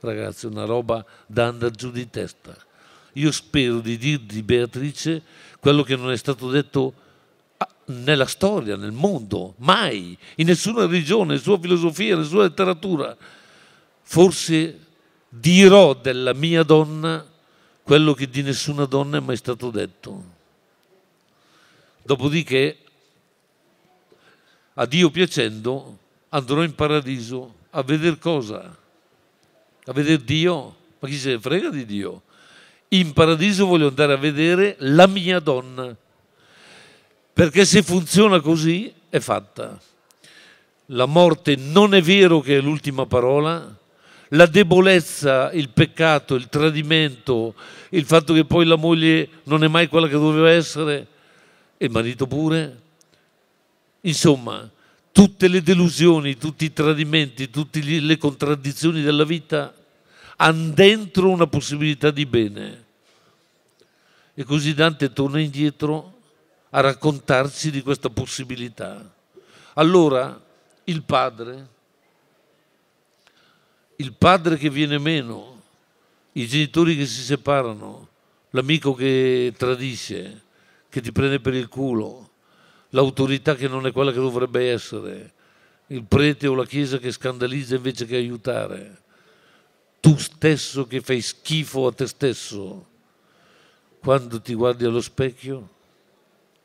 Ragazzi, una roba da andare giù di testa. Io spero di dir di Beatrice quello che non è stato detto nella storia, nel mondo, mai, in nessuna religione, nessuna filosofia, nessuna letteratura. Forse dirò della mia donna quello che di nessuna donna è mai stato detto. Dopodiché, a Dio piacendo, andrò in paradiso a vedere cosa? A vedere Dio? Ma chi se ne frega di Dio? In paradiso voglio andare a vedere la mia donna, perché se funziona così è fatta. La morte non è vero che è l'ultima parola, la debolezza, il peccato, il tradimento, il fatto che poi la moglie non è mai quella che doveva essere e il marito pure. Insomma, tutte le delusioni, tutti i tradimenti, tutte le contraddizioni della vita hanno dentro una possibilità di bene. E così Dante torna indietro a raccontarci di questa possibilità. Allora il padre, il padre che viene meno, i genitori che si separano, l'amico che tradisce, che ti prende per il culo, l'autorità che non è quella che dovrebbe essere, il prete o la chiesa che scandalizza invece che aiutare, tu stesso che fai schifo a te stesso, quando ti guardi allo specchio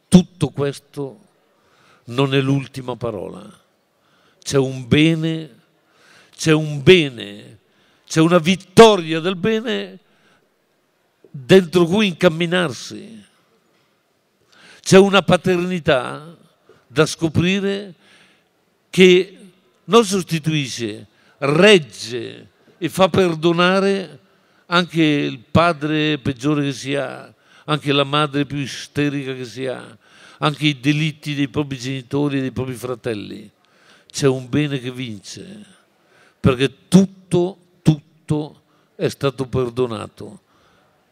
tutto questo non è l'ultima parola. C'è un bene, c'è un bene, c'è una vittoria del bene dentro cui incamminarsi. C'è una paternità da scoprire che non sostituisce, regge e fa perdonare anche il padre peggiore che si ha, anche la madre più isterica che si ha, anche i delitti dei propri genitori e dei propri fratelli. C'è un bene che vince, perché tutto, tutto è stato perdonato.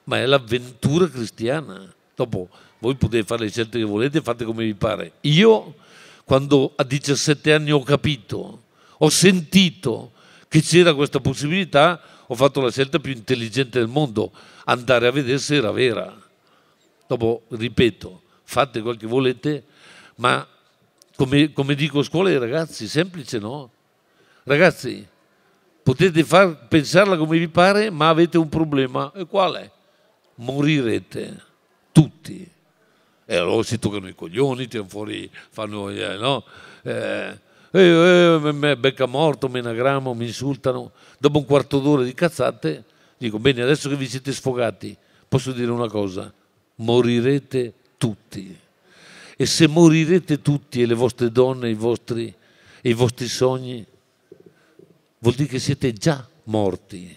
Ma è l'avventura cristiana. Dopo voi potete fare le scelte che volete, fate come vi pare. Io, quando a 17 anni ho capito, ho sentito che c'era questa possibilità, ho fatto la scelta più intelligente del mondo, andare a vedere se era vera Dopo, ripeto, fate quel che volete, ma come, come dico a scuola ai ragazzi, semplice no? Ragazzi, potete far, pensarla come vi pare, ma avete un problema. E quale? Morirete tutti. E allora si toccano i coglioni, tirano fuori, fanno, eh, no? Eh, eh, eh, becca morto, me mi insultano. Dopo un quarto d'ora di cazzate, dico, bene, adesso che vi siete sfogati, posso dire una cosa, morirete tutti. E se morirete tutti e le vostre donne i vostri, e i vostri sogni, vuol dire che siete già morti.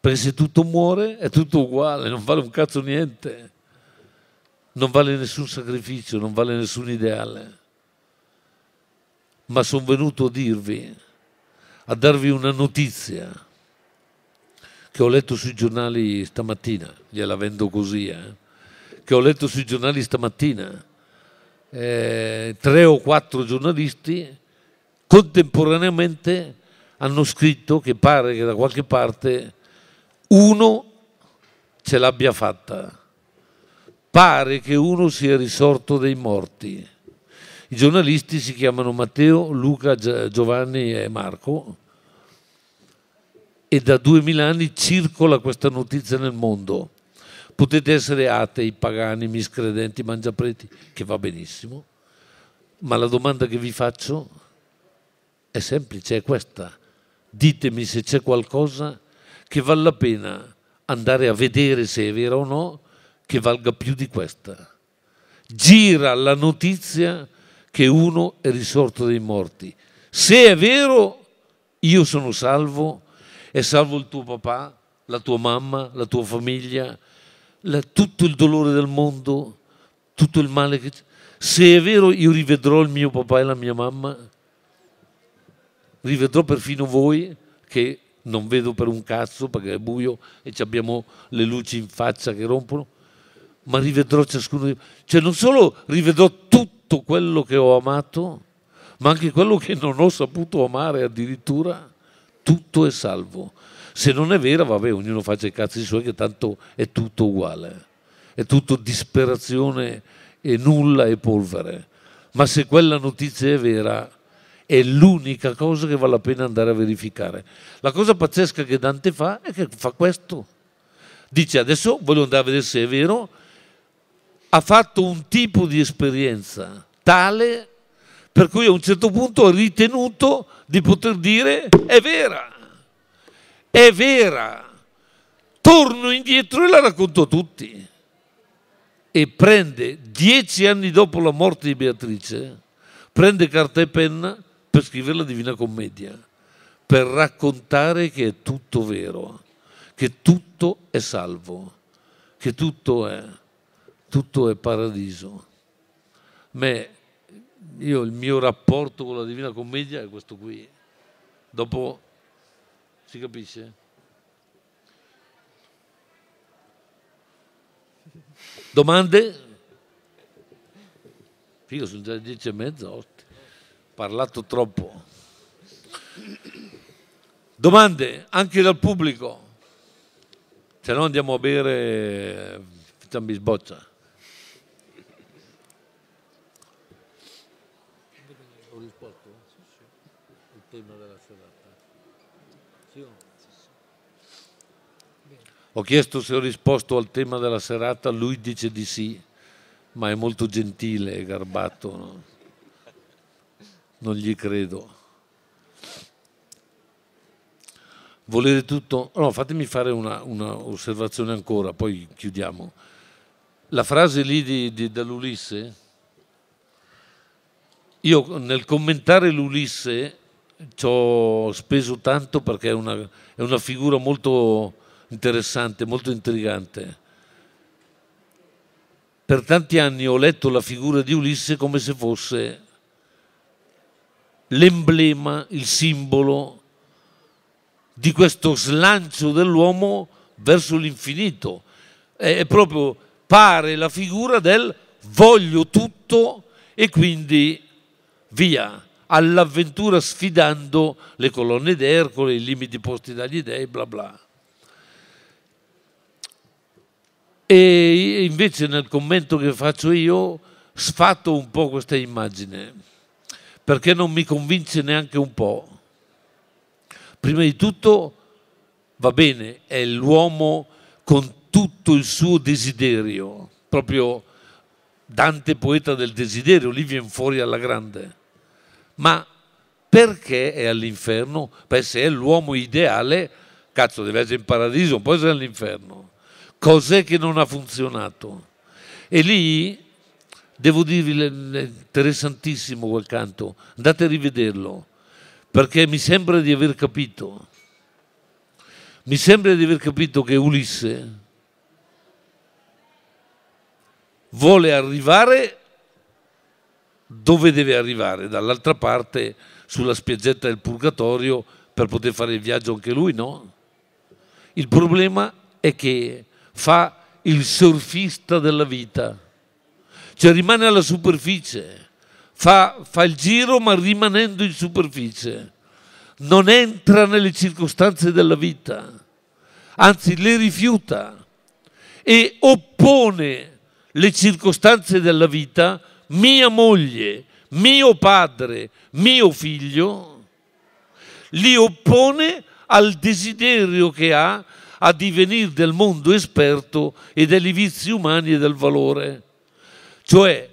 Perché se tutto muore è tutto uguale, non vale un cazzo niente. Non vale nessun sacrificio, non vale nessun ideale. Ma sono venuto a dirvi, a darvi una notizia che ho letto sui giornali stamattina, gliela vendo così, eh che ho letto sui giornali stamattina. Eh, tre o quattro giornalisti contemporaneamente hanno scritto che pare che da qualche parte uno ce l'abbia fatta. Pare che uno sia risorto dei morti. I giornalisti si chiamano Matteo, Luca, Giovanni e Marco e da duemila anni circola questa notizia nel mondo potete essere atei, pagani, miscredenti, mangiapreti, che va benissimo, ma la domanda che vi faccio è semplice, è questa. Ditemi se c'è qualcosa che vale la pena andare a vedere se è vera o no, che valga più di questa. Gira la notizia che uno è risorto dai morti. Se è vero, io sono salvo e salvo il tuo papà, la tua mamma, la tua famiglia, la, tutto il dolore del mondo, tutto il male che c'è. Se è vero io rivedrò il mio papà e la mia mamma, rivedrò perfino voi che non vedo per un cazzo perché è buio e abbiamo le luci in faccia che rompono, ma rivedrò ciascuno di voi. Cioè non solo rivedrò tutto quello che ho amato, ma anche quello che non ho saputo amare addirittura, tutto è salvo. Se non è vera, vabbè, ognuno faccia i cazzi suoi, che tanto è tutto uguale. È tutto disperazione e nulla e polvere. Ma se quella notizia è vera, è l'unica cosa che vale la pena andare a verificare. La cosa pazzesca che Dante fa è che fa questo. Dice adesso voglio andare a vedere se è vero, ha fatto un tipo di esperienza tale per cui a un certo punto ha ritenuto di poter dire è vera è vera. Torno indietro e la racconto a tutti. E prende, dieci anni dopo la morte di Beatrice, prende carta e penna per scrivere la Divina Commedia, per raccontare che è tutto vero, che tutto è salvo, che tutto è, tutto è paradiso. Ma io il mio rapporto con la Divina Commedia è questo qui. Dopo si capisce? Domande? Figo, sono già le dieci e mezza, ho parlato troppo. Domande anche dal pubblico? Se no andiamo a bere, eh, facciamo bisboccia. Ho chiesto se ho risposto al tema della serata, lui dice di sì, ma è molto gentile e garbato. No? Non gli credo. Volere tutto? No, fatemi fare un'osservazione una, ancora, poi chiudiamo. La frase lì di, di, dell'Ulisse, io nel commentare l'Ulisse ci ho speso tanto perché è una, è una figura molto interessante, molto intrigante. Per tanti anni ho letto la figura di Ulisse come se fosse l'emblema, il simbolo di questo slancio dell'uomo verso l'infinito. È proprio pare la figura del voglio tutto e quindi via all'avventura sfidando le colonne d'Ercole, i limiti posti dagli dei, bla bla. E invece nel commento che faccio io sfatto un po' questa immagine, perché non mi convince neanche un po'. Prima di tutto, va bene, è l'uomo con tutto il suo desiderio, proprio Dante poeta del desiderio, lì viene fuori alla grande. Ma perché è all'inferno? Perché se è l'uomo ideale, cazzo, deve essere in paradiso, può essere all'inferno cos'è che non ha funzionato. E lì, devo dirvi, è interessantissimo quel canto, andate a rivederlo, perché mi sembra di aver capito, mi sembra di aver capito che Ulisse vuole arrivare dove deve arrivare, dall'altra parte, sulla spiaggetta del purgatorio, per poter fare il viaggio anche lui, no? Il problema è che fa il surfista della vita, cioè rimane alla superficie, fa, fa il giro ma rimanendo in superficie, non entra nelle circostanze della vita, anzi le rifiuta e oppone le circostanze della vita, mia moglie, mio padre, mio figlio, li oppone al desiderio che ha a divenire del mondo esperto e degli vizi umani e del valore. Cioè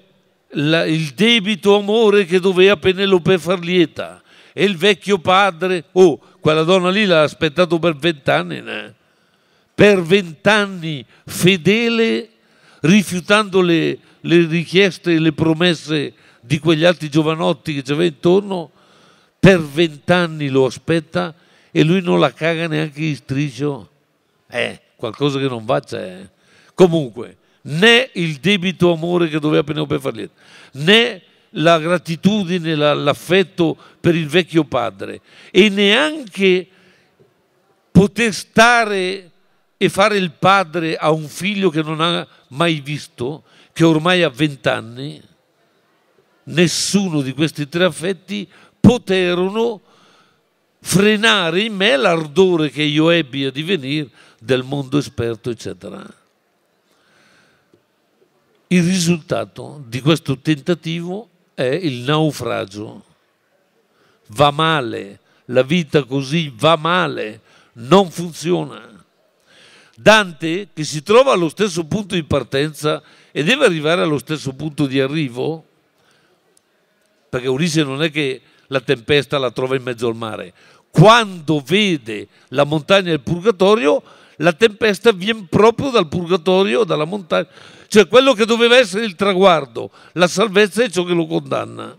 la, il debito amore che doveva Penelope far lieta e il vecchio padre, oh, quella donna lì l'ha aspettato per vent'anni, né? per vent'anni fedele, rifiutando le, le richieste e le promesse di quegli altri giovanotti che c'aveva intorno, per vent'anni lo aspetta e lui non la caga neanche in striscio. Eh, qualcosa che non va c'è. Comunque, né il debito amore che doveva Penelope fargli, né la gratitudine, l'affetto per il vecchio padre e neanche poter stare e fare il padre a un figlio che non ha mai visto, che ormai ha vent'anni, nessuno di questi tre affetti poterono frenare in me l'ardore che io ebbi a divenire del mondo esperto, eccetera. Il risultato di questo tentativo è il naufragio. Va male, la vita così va male, non funziona. Dante, che si trova allo stesso punto di partenza e deve arrivare allo stesso punto di arrivo, perché Ulisse non è che la tempesta la trova in mezzo al mare, quando vede la montagna del purgatorio la tempesta viene proprio dal purgatorio, dalla montagna. Cioè quello che doveva essere il traguardo, la salvezza è ciò che lo condanna.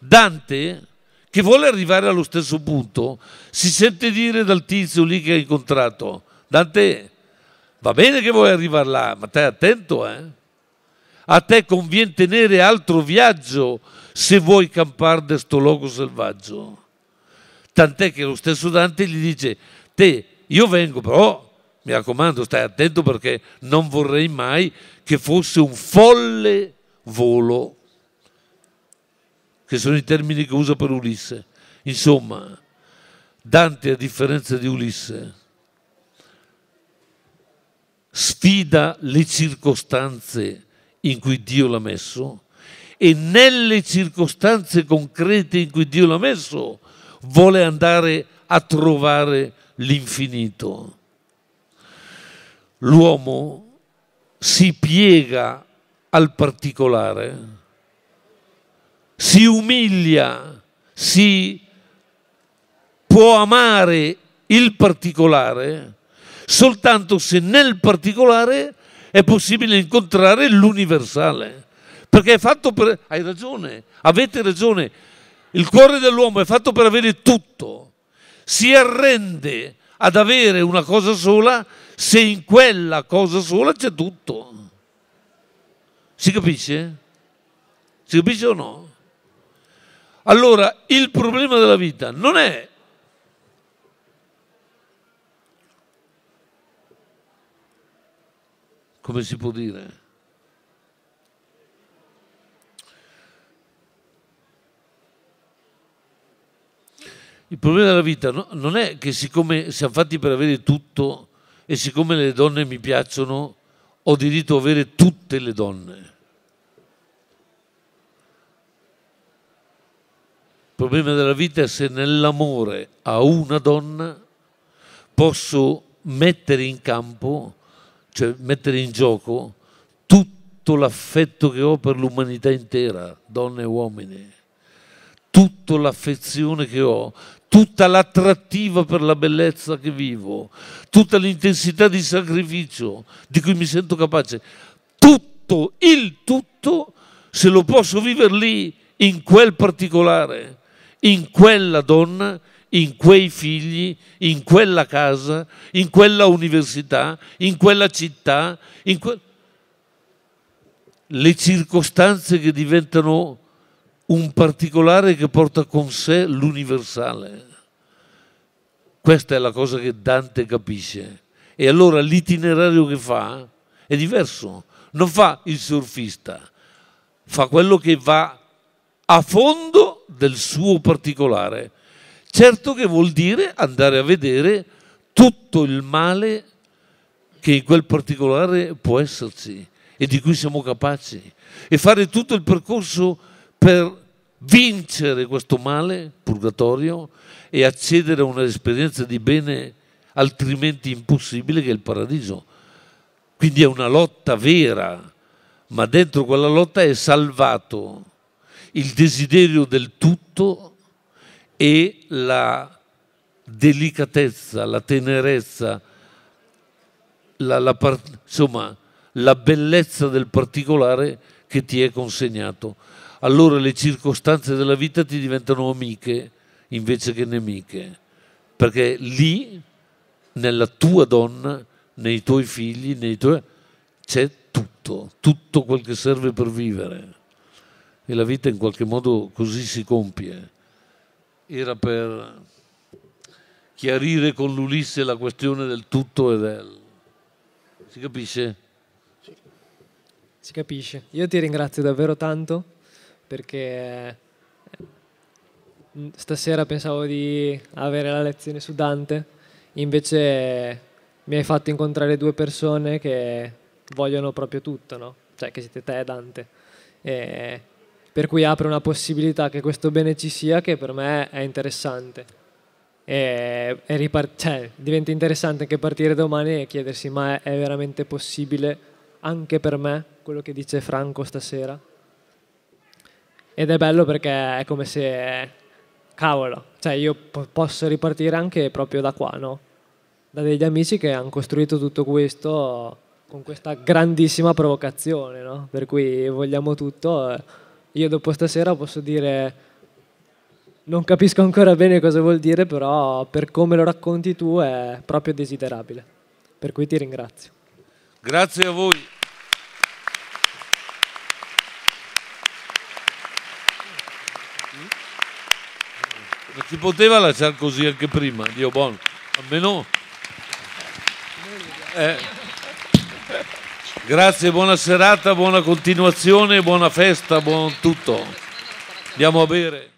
Dante, che vuole arrivare allo stesso punto, si sente dire dal tizio lì che ha incontrato, Dante, va bene che vuoi arrivare là, ma stai attento, eh? A te conviene tenere altro viaggio se vuoi campar da sto loco selvaggio. Tant'è che lo stesso Dante gli dice, te, io vengo, però mi raccomando, stai attento perché non vorrei mai che fosse un folle volo, che sono i termini che usa per Ulisse. Insomma, Dante, a differenza di Ulisse, sfida le circostanze in cui Dio l'ha messo e nelle circostanze concrete in cui Dio l'ha messo vuole andare a trovare l'infinito l'uomo si piega al particolare, si umilia, si può amare il particolare soltanto se nel particolare è possibile incontrare l'universale. Perché è fatto per... Hai ragione, avete ragione. Il cuore dell'uomo è fatto per avere tutto. Si arrende ad avere una cosa sola se in quella cosa sola c'è tutto. Si capisce? Si capisce o no? Allora, il problema della vita non è come si può dire? Il problema della vita no? non è che siccome siamo fatti per avere tutto, e siccome le donne mi piacciono ho diritto ad avere tutte le donne. Il problema della vita è se nell'amore a una donna posso mettere in campo, cioè mettere in gioco tutto l'affetto che ho per l'umanità intera, donne e uomini, tutta l'affezione che ho, tutta l'attrattiva per la bellezza che vivo, tutta l'intensità di sacrificio di cui mi sento capace, tutto, il tutto, se lo posso vivere lì, in quel particolare, in quella donna, in quei figli, in quella casa, in quella università, in quella città, in que... le circostanze che diventano un particolare che porta con sé l'universale. Questa è la cosa che Dante capisce. E allora l'itinerario che fa è diverso. Non fa il surfista, fa quello che va a fondo del suo particolare. Certo che vuol dire andare a vedere tutto il male che in quel particolare può esserci e di cui siamo capaci e fare tutto il percorso per vincere questo male purgatorio e accedere a un'esperienza di bene altrimenti impossibile che è il paradiso. Quindi è una lotta vera, ma dentro quella lotta è salvato il desiderio del tutto e la delicatezza, la tenerezza, la, la part, insomma la bellezza del particolare che ti è consegnato allora le circostanze della vita ti diventano amiche invece che nemiche, perché lì, nella tua donna, nei tuoi figli, nei tuoi... c'è tutto, tutto quel che serve per vivere. E la vita in qualche modo così si compie. Era per chiarire con l'Ulisse la questione del tutto e del... Si capisce? Si capisce. Io ti ringrazio davvero tanto perché eh, stasera pensavo di avere la lezione su Dante, invece mi hai fatto incontrare due persone che vogliono proprio tutto, no? cioè che siete te e Dante. E per cui apre una possibilità che questo bene ci sia che per me è interessante. E, e cioè, diventa interessante anche partire domani e chiedersi ma è, è veramente possibile anche per me quello che dice Franco stasera? Ed è bello perché è come se, cavolo, cioè io po- posso ripartire anche proprio da qua, no? Da degli amici che hanno costruito tutto questo con questa grandissima provocazione, no? Per cui vogliamo tutto. Eh, io dopo stasera posso dire, non capisco ancora bene cosa vuol dire, però per come lo racconti tu è proprio desiderabile. Per cui ti ringrazio. Grazie a voi. Ma si poteva lasciare così anche prima, Dio buono. Almeno... Eh. Grazie, buona serata, buona continuazione, buona festa, buon tutto. Andiamo a bere.